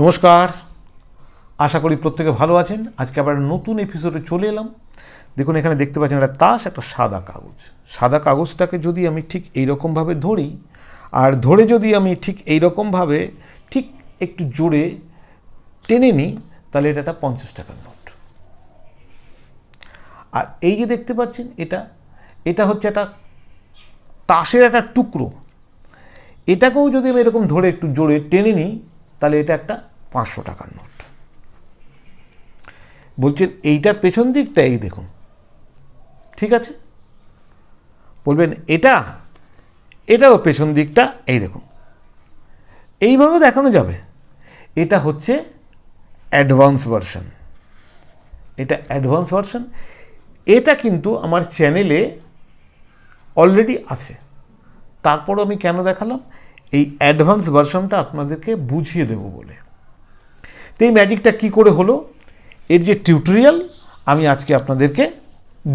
নমস্কার আশা করি প্রত্যেকে ভালো আছেন আজকে আবার নতুন এপিসোডে চলে এলাম দেখুন এখানে দেখতে পাচ্ছেন একটা তাস একটা সাদা কাগজ সাদা কাগজটাকে যদি আমি ঠিক এই রকমভাবে ধরি আর ধরে যদি আমি ঠিক এই রকমভাবে ঠিক একটু জোরে টেনে নিই তাহলে এটা একটা পঞ্চাশ টাকার নোট আর এই যে দেখতে পাচ্ছেন এটা এটা হচ্ছে একটা তাসের একটা টুকরো এটাকেও যদি আমি এরকম ধরে একটু জোরে টেনে নিই তাহলে এটা একটা পাঁচশো টাকার নোট বলছেন এইটার পেছন দিকটা এই দেখুন ঠিক আছে বলবেন এটা এটারও পেছন দিকটা এই দেখুন এইভাবে দেখানো যাবে এটা হচ্ছে অ্যাডভান্স ভার্সন এটা অ্যাডভান্স ভার্সন এটা কিন্তু আমার চ্যানেলে অলরেডি আছে তারপরও আমি কেন দেখালাম এই অ্যাডভান্স ভার্সনটা আপনাদেরকে বুঝিয়ে দেব বলে তো এই ম্যাজিকটা কী করে হলো এর যে টিউটোরিয়াল আমি আজকে আপনাদেরকে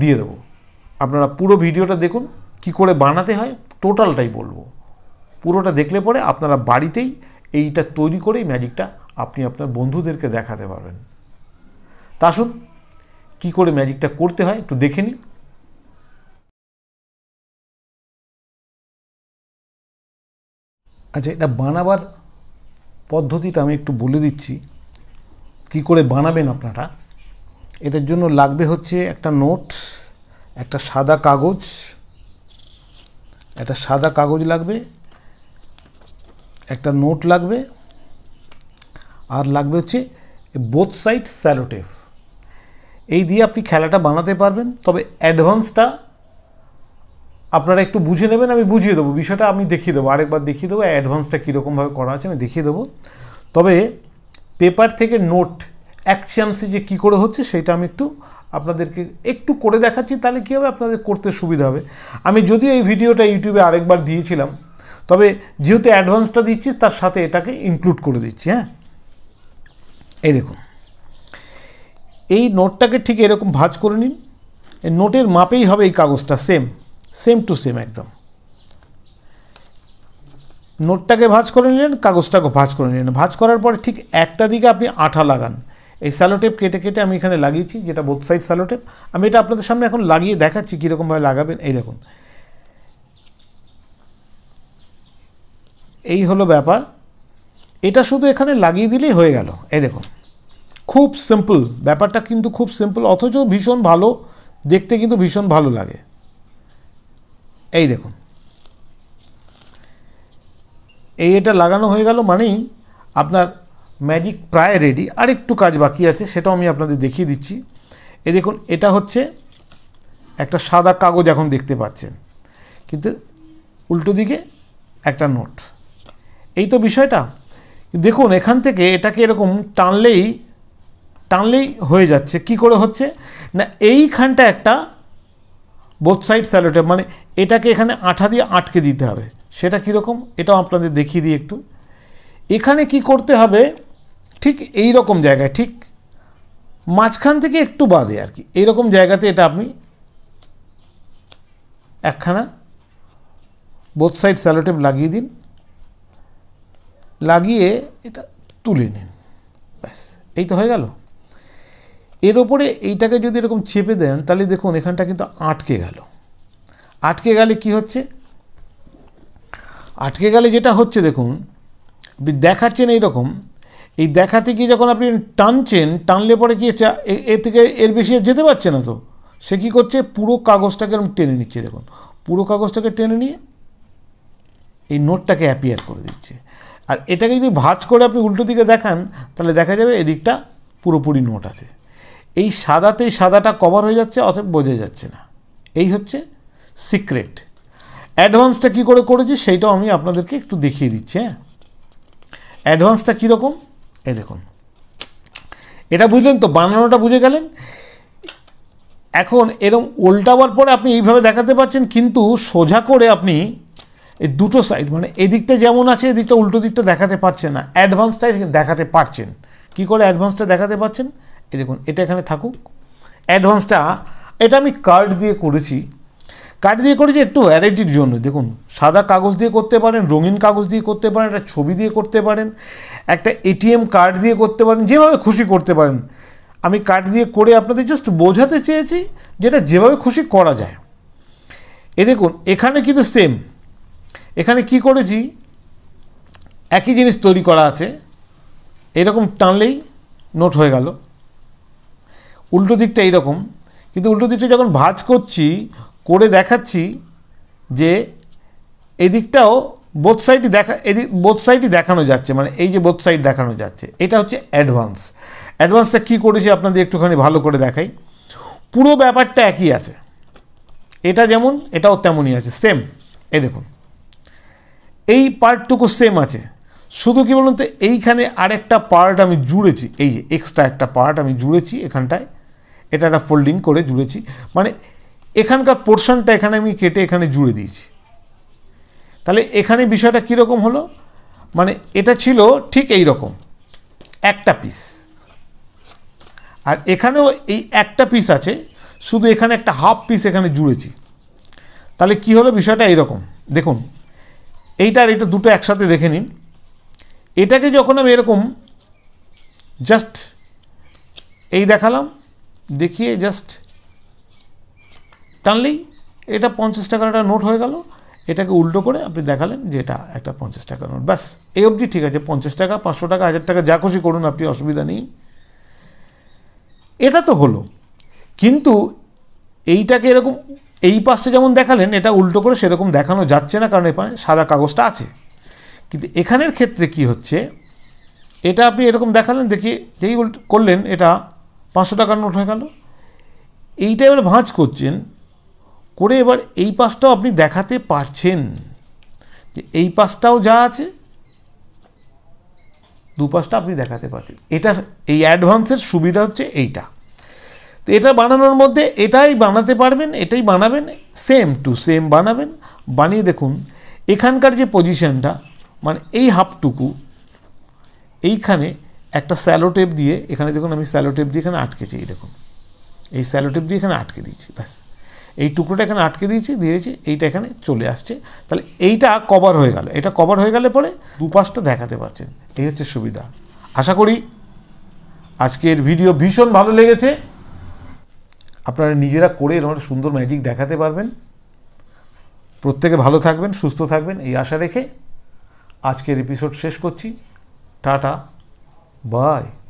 দিয়ে দেবো আপনারা পুরো ভিডিওটা দেখুন কি করে বানাতে হয় টোটালটাই বলবো পুরোটা দেখলে পরে আপনারা বাড়িতেই এইটা তৈরি করেই ম্যাজিকটা আপনি আপনার বন্ধুদেরকে দেখাতে পারবেন তা আসুন কী করে ম্যাজিকটা করতে হয় একটু দেখে নিই আচ্ছা এটা বানাবার পদ্ধতিটা আমি একটু বলে দিচ্ছি কি করে বানাবেন আপনারা এটার জন্য লাগবে হচ্ছে একটা নোট একটা সাদা কাগজ একটা সাদা কাগজ লাগবে একটা নোট লাগবে আর লাগবে হচ্ছে বোথ সাইড স্যালোটেভ এই দিয়ে আপনি খেলাটা বানাতে পারবেন তবে অ্যাডভান্সটা আপনারা একটু বুঝে নেবেন আমি বুঝিয়ে দেবো বিষয়টা আমি দেখিয়ে দেবো আরেকবার দেখিয়ে দেবো অ্যাডভান্সটা কীরকমভাবে করা আছে আমি দেখিয়ে দেবো তবে পেপার থেকে নোট এক চান্সে যে কী করে হচ্ছে সেটা আমি একটু আপনাদেরকে একটু করে দেখাচ্ছি তাহলে কী হবে আপনাদের করতে সুবিধা হবে আমি যদিও এই ভিডিওটা ইউটিউবে আরেকবার দিয়েছিলাম তবে যেহেতু অ্যাডভান্সটা দিচ্ছি তার সাথে এটাকে ইনক্লুড করে দিচ্ছি হ্যাঁ এই দেখুন এই নোটটাকে ঠিক এরকম ভাজ করে নিন এই নোটের মাপেই হবে এই কাগজটা সেম সেম টু সেম একদম নোটটাকে ভাঁজ করে নিলেন কাগজটাকে ভাঁজ করে নিলেন ভাঁজ করার পরে ঠিক একটা দিকে আপনি আঠা লাগান এই স্যালোটেপ কেটে কেটে আমি এখানে লাগিয়েছি যেটা বোথ সাইড স্যালোটেপ আমি এটা আপনাদের সামনে এখন লাগিয়ে দেখাচ্ছি কীরকমভাবে লাগাবেন এই দেখুন এই হলো ব্যাপার এটা শুধু এখানে লাগিয়ে দিলেই হয়ে গেল এই দেখুন খুব সিম্পল ব্যাপারটা কিন্তু খুব সিম্পল অথচ ভীষণ ভালো দেখতে কিন্তু ভীষণ ভালো লাগে এই দেখুন এই এটা লাগানো হয়ে গেল মানেই আপনার ম্যাজিক প্রায় রেডি আর একটু কাজ বাকি আছে সেটাও আমি আপনাদের দেখিয়ে দিচ্ছি এ দেখুন এটা হচ্ছে একটা সাদা কাগজ এখন দেখতে পাচ্ছেন কিন্তু উল্টো দিকে একটা নোট এই তো বিষয়টা দেখুন এখান থেকে এটাকে এরকম টানলেই টানলেই হয়ে যাচ্ছে কি করে হচ্ছে না এইখানটা একটা বোথ সাইড স্যালোটেপ মানে এটাকে এখানে আঠা দিয়ে আটকে দিতে হবে সেটা কীরকম এটাও আপনাদের দেখিয়ে দিই একটু এখানে কি করতে হবে ঠিক এই রকম জায়গায় ঠিক মাঝখান থেকে একটু বাদে আর কি এইরকম জায়গাতে এটা আপনি একখানা বোথ সাইড স্যালোটেপ লাগিয়ে দিন লাগিয়ে এটা তুলে নিন ব্যাস এই তো হয়ে গেল এর ওপরে এইটাকে যদি এরকম চেপে দেন তাহলে দেখুন এখানটা কিন্তু আটকে গেল আটকে গেলে কি হচ্ছে আটকে গেলে যেটা হচ্ছে দেখুন দেখাচ্ছেন এইরকম এই দেখাতে গিয়ে যখন আপনি টানছেন টানলে পরে কি এ থেকে এর বেশি যেতে পারছে না তো সে কী করছে পুরো কাগজটাকে এরকম টেনে নিচ্ছে দেখুন পুরো কাগজটাকে টেনে নিয়ে এই নোটটাকে অ্যাপিয়ার করে দিচ্ছে আর এটাকে যদি ভাঁজ করে আপনি উল্টো দিকে দেখান তাহলে দেখা যাবে এদিকটা পুরোপুরি নোট আছে এই সাদাতেই সাদাটা কভার হয়ে যাচ্ছে অথবা বোঝা যাচ্ছে না এই হচ্ছে সিক্রেট অ্যাডভান্সটা কী করে করেছি সেইটাও আমি আপনাদেরকে একটু দেখিয়ে দিচ্ছি হ্যাঁ অ্যাডভান্সটা কীরকম এ দেখুন এটা বুঝলেন তো বানানোটা বুঝে গেলেন এখন এরম উল্টাবার পরে আপনি এইভাবে দেখাতে পারছেন কিন্তু সোজা করে আপনি এই দুটো সাইড মানে এদিকটা যেমন আছে এদিকটা উল্টো দিকটা দেখাতে পারছেন না অ্যাডভান্সটাই দেখাতে পারছেন কি করে অ্যাডভান্সটা দেখাতে পারছেন এই দেখুন এটা এখানে থাকুক অ্যাডভান্সটা এটা আমি কার্ড দিয়ে করেছি কার্ড দিয়ে করেছি একটু ভ্যারাইটির জন্য দেখুন সাদা কাগজ দিয়ে করতে পারেন রঙিন কাগজ দিয়ে করতে পারেন একটা ছবি দিয়ে করতে পারেন একটা এটিএম কার্ড দিয়ে করতে পারেন যেভাবে খুশি করতে পারেন আমি কার্ড দিয়ে করে আপনাদের জাস্ট বোঝাতে চেয়েছি যেটা যেভাবে খুশি করা যায় এ দেখুন এখানে কিন্তু সেম এখানে কি করেছি একই জিনিস তৈরি করা আছে এরকম টানলেই নোট হয়ে গেল উল্টো দিকটা এইরকম কিন্তু উল্টো দিকটা যখন ভাজ করছি করে দেখাচ্ছি যে এদিকটাও বোথ সাইডই দেখা এদিক বোথ সাইডই দেখানো যাচ্ছে মানে এই যে বোথ সাইড দেখানো যাচ্ছে এটা হচ্ছে অ্যাডভান্স অ্যাডভান্সটা কী করেছি আপনাদের একটুখানি ভালো করে দেখাই পুরো ব্যাপারটা একই আছে এটা যেমন এটাও তেমনই আছে সেম এই দেখুন এই পার্টটুকু সেম আছে শুধু কী বলুন তো এইখানে আরেকটা পার্ট আমি জুড়েছি এই যে এক্সট্রা একটা পার্ট আমি জুড়েছি এখানটায় এটা একটা ফোল্ডিং করে জুড়েছি মানে এখানকার পোর্শনটা এখানে আমি কেটে এখানে জুড়ে দিয়েছি তাহলে এখানে বিষয়টা কীরকম হলো মানে এটা ছিল ঠিক এই রকম একটা পিস আর এখানেও এই একটা পিস আছে শুধু এখানে একটা হাফ পিস এখানে জুড়েছি তাহলে কি হলো বিষয়টা এইরকম দেখুন এইটা আর এটা দুটো একসাথে দেখে নিন এটাকে যখন আমি এরকম জাস্ট এই দেখালাম দেখিয়ে জাস্ট টানলেই এটা পঞ্চাশ টাকার একটা নোট হয়ে গেল এটাকে উল্টো করে আপনি দেখালেন যে এটা একটা পঞ্চাশ টাকা নোট ব্যাস এই অবধি ঠিক আছে পঞ্চাশ টাকা পাঁচশো টাকা হাজার টাকা যা খুশি করুন আপনি অসুবিধা নেই এটা তো হলো কিন্তু এইটাকে এরকম এই পাশে যেমন দেখালেন এটা উল্টো করে সেরকম দেখানো যাচ্ছে না কারণ এখানে সাদা কাগজটা আছে কিন্তু এখানের ক্ষেত্রে কি হচ্ছে এটা আপনি এরকম দেখালেন দেখি যেই করলেন এটা পাঁচশো টাকার নোট হয়ে গেল এইটা এবার ভাঁজ করছেন করে এবার এই পাশটাও আপনি দেখাতে পারছেন যে এই পাশটাও যা আছে দু পাশটা আপনি দেখাতে পারছেন এটা এই অ্যাডভান্সের সুবিধা হচ্ছে এইটা তো এটা বানানোর মধ্যে এটাই বানাতে পারবেন এটাই বানাবেন সেম টু সেম বানাবেন বানিয়ে দেখুন এখানকার যে পজিশনটা মানে এই হাফটুকু এইখানে একটা স্যালো টেপ দিয়ে এখানে দেখুন আমি স্যালো টেপ দিয়ে এখানে আটকেছি এই দেখুন এই স্যালো টেপ দিয়ে এখানে আটকে দিয়েছি ব্যাস এই টুকরোটা এখানে আটকে দিয়েছি দিয়েছি এইটা এখানে চলে আসছে তাহলে এইটা কভার হয়ে গেল এটা কভার হয়ে গেলে পরে দুপাশটা দেখাতে পারছেন এই হচ্ছে সুবিধা আশা করি আজকের ভিডিও ভীষণ ভালো লেগেছে আপনারা নিজেরা করে এরকম একটা সুন্দর ম্যাজিক দেখাতে পারবেন প্রত্যেকে ভালো থাকবেন সুস্থ থাকবেন এই আশা রেখে আজকের এপিসোড শেষ করছি টাটা Bye.